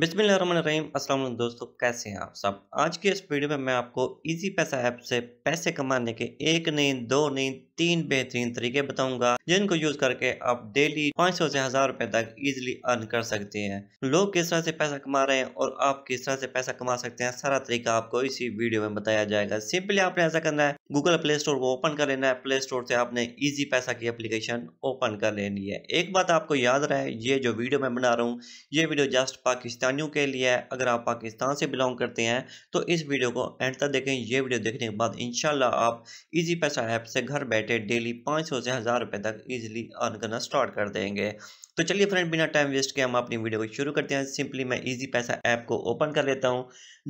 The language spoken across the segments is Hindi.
बिस्मिल्लाम अस्सलाम दोस्तों कैसे हैं आप सब आज के इस वीडियो में मैं आपको इजी पैसा ऐप से पैसे कमाने के एक नहीं दो नहीं तीन बेहतरीन तरीके बताऊंगा जिनको यूज करके आप डेली 500 से हजार रुपए तक इजीली अर्न कर सकते हैं लोग किस तरह से पैसा कमा रहे हैं और आप किस तरह से पैसा कमा सकते हैं सारा तरीका आपको इसी वीडियो में बताया जाएगा सिंपली आपने ऐसा करना है गूगल प्ले स्टोर को ओपन कर लेना है प्ले स्टोर से आपने ईजी पैसा की एप्लीकेशन ओपन कर लेनी है एक बात आपको याद रहे ये जो वीडियो मैं बना रहा हूँ ये वीडियो जस्ट पाकिस्तान पाकिस्तानियों के लिए है अगर आप पाकिस्तान से बिलोंग करते हैं तो इस वीडियो को एंड तक देखें ये वीडियो देखने के बाद इनशाला आप इजी पैसा ऐप से घर बैठे डेली पाँच सौ से हज़ार रुपये तक ईजिली अर्न करना स्टार्ट कर देंगे तो चलिए फ्रेंड बिना टाइम वेस्ट के हम अपनी वीडियो को शुरू करते हैं सिंपली मैं इजी पैसा ऐप को ओपन कर लेता हूं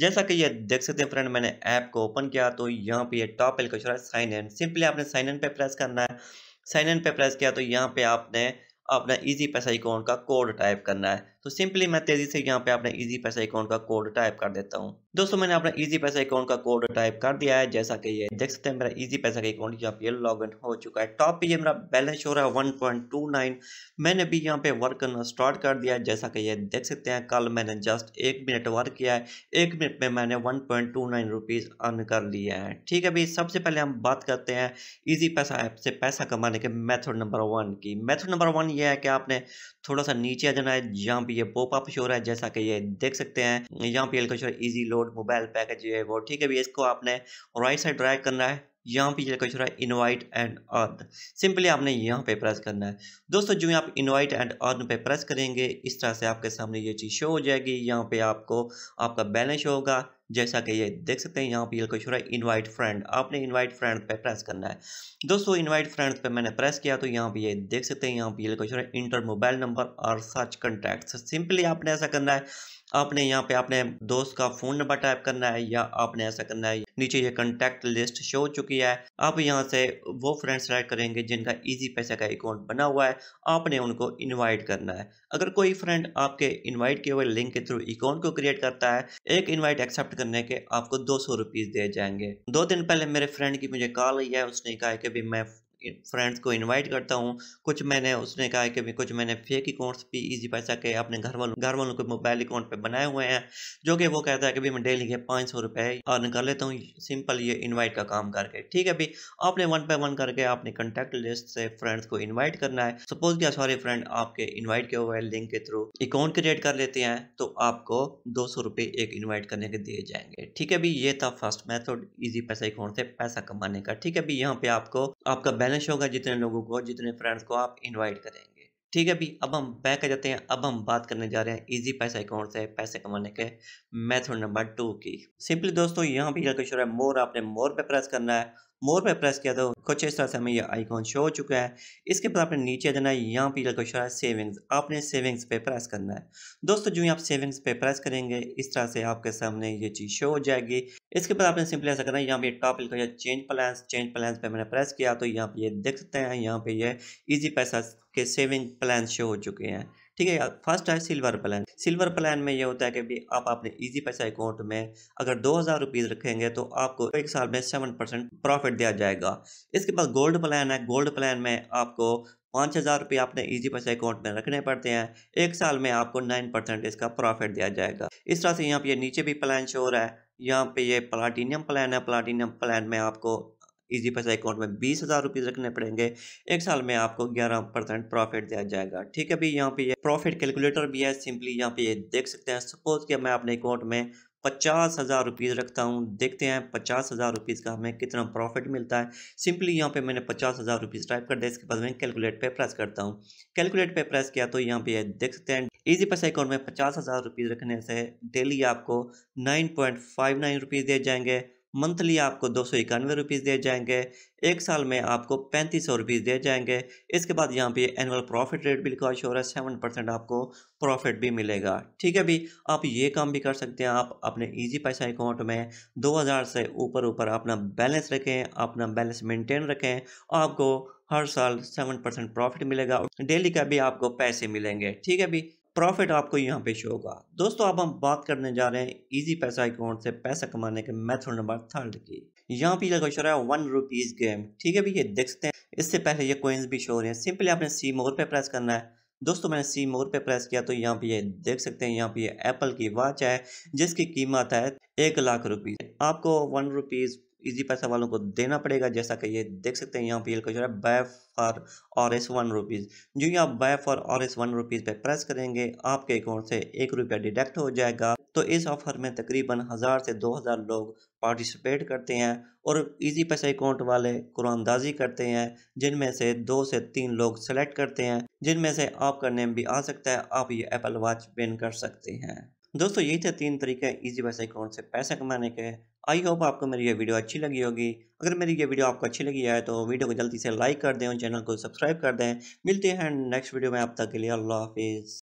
जैसा कि ये देख सकते हैं फ्रेंड मैंने ऐप को ओपन किया तो यहाँ पे ये टॉप एल का है साइन इन सिंपली आपने साइन इन पे प्रेस करना है साइन इन पे प्रेस किया तो यहाँ पे आपने अपना इजी पैसा अकाउंट का कोड टाइप करना है तो सिंपली मैं तेजी से यहाँ पे अपने इजी पैसा अकाउंट का कोड टाइप कर देता हूँ दोस्तों मैंने अपना इजी पैसा अकाउंट का कोड टाइप कर दिया है जैसा कि ये देख सकते हैं मेरा इजी पैसा का अकाउंट यहाँ पे लॉग इन हो चुका है टॉप पे ये मेरा बैलेंस हो रहा है वन पॉइंट टू नाइन मैंने भी यहाँ पे वर्क करना स्टार्ट कर दिया है जैसा कि ये देख सकते हैं कल मैंने जस्ट एक मिनट वर्क किया है एक मिनट में मैंने one point two nine rupees earn कर लिया है ठीक है भाई सबसे पहले हम बात करते हैं ईजी पैसा ऐप से पैसा कमाने के मैथड नंबर वन की मैथड नंबर वन ये है कि आपने थोड़ा सा नीचे आ जाना है यहाँ पे ये पॉपअप शो रहा है जैसा कि ये देख सकते हैं यहाँ पे इनका show easy load mobile package है वो ठीक है भी इसको आपने राइट साइड ड्रैग करना है यहाँ पे लिखा रहा है इनवाइट एंड अर्न सिंपली आपने यहाँ पे प्रेस करना है दोस्तों जो आप इनवाइट एंड अर्न पे प्रेस करेंगे इस तरह से आपके सामने ये चीज़ शो हो जाएगी यहाँ पे आपको आपका बैलेंस होगा जैसा कि ये देख सकते हैं यहाँ पे ये कुछ रहा है इनवाइट फ्रेंड आपने इनवाइट फ्रेंड पे प्रेस करना है दोस्तों इन्वाइट फ्रेंड पर मैंने प्रेस किया तो यहाँ पे ये देख सकते हैं यहाँ पे ये कुछ रहा है इंटर मोबाइल नंबर और सर्च कंटैक्ट सिंपली आपने ऐसा करना है आपने यहाँ पे अपने दोस्त का फोन नंबर टाइप करना है या आपने ऐसा करना है नीचे ये कॉन्टेक्ट लिस्ट शो हो चुकी है आप यहाँ से वो फ्रेंड सेलेक्ट करेंगे जिनका इजी पैसा का अकाउंट बना हुआ है आपने उनको इन्वाइट करना है अगर कोई फ्रेंड आपके इन्वाइट किए हुए लिंक के थ्रू अकाउंट को क्रिएट करता है एक इन्वाइट एक्सेप्ट करने के आपको दो सौ रुपीज दिए जाएंगे दो दिन पहले मेरे फ्रेंड की मुझे कॉल आई है उसने कहा कि मैं फ्रेंड्स को इनवाइट करता हूँ कुछ मैंने उसने कहा कि भी कुछ मैंने फेक अकाउंट्स भी इजी पैसा के अपने घर वालों घर वालों के मोबाइल अकाउंट पे बनाए हुए हैं जो कि वो कहता है कि भी मैं डेली के पाँच सौ रुपये अर्न कर लेता हूँ सिंपल ये इन्वाइट का काम करके ठीक है भाई आपने वन बाई वन करके अपने कंटेक्ट लिस्ट से फ्रेंड्स को इन्वाइट करना है सपोज क्या सॉरी फ्रेंड आपके इन्वाइट के हुए लिंक के थ्रू अकाउंट क्रिएट कर लेते हैं तो आपको दो सौ रुपये एक इन्वाइट करने के दिए जाएंगे ठीक है भाई ये था फर्स्ट मैथड ईजी पैसा अकाउंट से पैसा कमाने का ठीक है भाई यहाँ पे आपको आपका बैलेंस बैलेंस होगा जितने लोगों को जितने फ्रेंड्स को आप इनवाइट करेंगे ठीक है भी अब हम बैक आ जाते हैं अब हम बात करने जा रहे हैं इजी पैसा अकाउंट से पैसे कमाने के मेथड नंबर टू की सिंपली दोस्तों यहाँ पे क्या शुरू है मोर आपने मोर पे प्रेस करना है मोर पर प्रेस किया तो कुछ इस तरह से हमें ये आइकॉन शो हो चुका है इसके बाद आपने नीचे जाना है यहाँ पे लगा है सेविंग्स आपने सेविंग्स पे प्रेस करना है दोस्तों जो ही आप सेविंग्स पे प्रेस करेंगे इस तरह से आपके सामने ये चीज़ शो हो जाएगी इसके बाद आपने सिंपली ऐसा करना है यहाँ पे टॉप लिखा चेंज प्लान चेंज प्लान पर मैंने प्रेस किया तो यहाँ पे ये देख सकते हैं यहाँ पे ये ईजी पैसा के सेविंग प्लान शो हो चुके हैं ठीक है फर्स्ट है सिल्वर प्लान सिल्वर प्लान में ये होता है कि भी आप अपने इजी पैसा अकाउंट में अगर दो हज़ार रुपीज़ रखेंगे तो आपको एक साल में सेवन परसेंट प्रॉफिट दिया जाएगा इसके बाद गोल्ड प्लान है गोल्ड प्लान में आपको पाँच हज़ार रुपये अपने इजी पैसे अकाउंट में रखने पड़ते हैं एक साल में आपको नाइन परसेंट इसका प्रॉफिट दिया जाएगा इस तरह से यहाँ पे नीचे भी प्लान शोर है यहाँ पे ये प्लाटीनियम प्लान है प्लाटीनियम प्लान में आपको इजी पैसा अकाउंट में बीस हज़ार रुपीज़ रखने पड़ेंगे एक साल में आपको ग्यारह परसेंट प्रॉफिट दिया जाएगा ठीक है भाई यहाँ पे ये प्रॉफिट कैलकुलेटर भी है सिंपली यहाँ पे ये देख सकते हैं सपोज कि मैं अपने अकाउंट में पचास हज़ार रुपीज़ रखता हूँ देखते हैं पचास हज़ार रुपीज़ का हमें कितना प्रॉफिट मिलता है सिंपली यहाँ पे मैंने पचास हज़ार रुपीज़ टाइप कर दिया इसके बाद मैं कैलकुलेट पे प्रेस करता हूँ कैलकुलेट पे प्रेस किया तो यहाँ पे देख सकते हैं इजी पैसा अकाउंट में पचास हज़ार रुपीज़ रखने से डेली आपको nine point five nine rupees दिए जाएंगे मंथली आपको दो सौ इक्यानवे रुपीज़ दिए जाएंगे एक साल में आपको पैंतीस सौ रुपीज़ दिए जाएंगे इसके बाद यहाँ पे एनुअल प्रॉफिट रेट भी लिखा हो रहा है सेवन परसेंट आपको प्रॉफिट भी मिलेगा ठीक है भी आप ये काम भी कर सकते हैं आप अपने इजी पैसा अकाउंट में दो हज़ार से ऊपर ऊपर अपना बैलेंस रखें अपना बैलेंस मेंटेन रखें आपको हर साल सेवन परसेंट प्रॉफिट मिलेगा डेली का भी आपको पैसे मिलेंगे ठीक है भी प्रॉफिट आपको यहाँ पे शो होगा दोस्तों अब हम बात करने जा रहे हैं इजी पैसा अकाउंट से पैसा कमाने के मेथड नंबर थर्ड की यहाँ पे लगा शो है वन रुपीज़ गेम ठीक है भैया देखते हैं इससे पहले ये कोइंस भी शो हो रहे हैं सिंपली आपने सी मोर पे प्रेस करना है दोस्तों मैंने सी मोर पे प्रेस किया तो यहाँ पे ये देख सकते हैं यहाँ पे एप्पल की वॉच है जिसकी कीमत है एक लाख रुपीज़ आपको वन रुपीज़ इजी पैसा वालों को देना पड़ेगा जैसा कि ये देख सकते हैं यहाँ पे लिखा है buy for R S one rupees जो ही आप buy for R S one rupees पर प्रेस करेंगे आपके अकाउंट से एक रुपया डिडक्ट हो जाएगा तो इस ऑफर में तकरीबन हज़ार से दो हज़ार लोग पार्टिसिपेट करते हैं और इजी पैसा अकाउंट वाले कुरानदाजी करते हैं जिनमें से दो से तीन लोग सेलेक्ट करते हैं जिनमें से आपका नेम भी आ सकता है आप ये एप्पल वॉच पिन कर सकते हैं दोस्तों यही थे तीन तरीके इजी वैसे अकाउंट से पैसा कमाने के आई होप आपको मेरी ये वीडियो अच्छी लगी होगी अगर मेरी ये वीडियो आपको अच्छी लगी है तो वीडियो को जल्दी से लाइक कर दें और चैनल को सब्सक्राइब कर दें मिलते हैं नेक्स्ट वीडियो में आप तक के लिए अल्लाह हाफिज़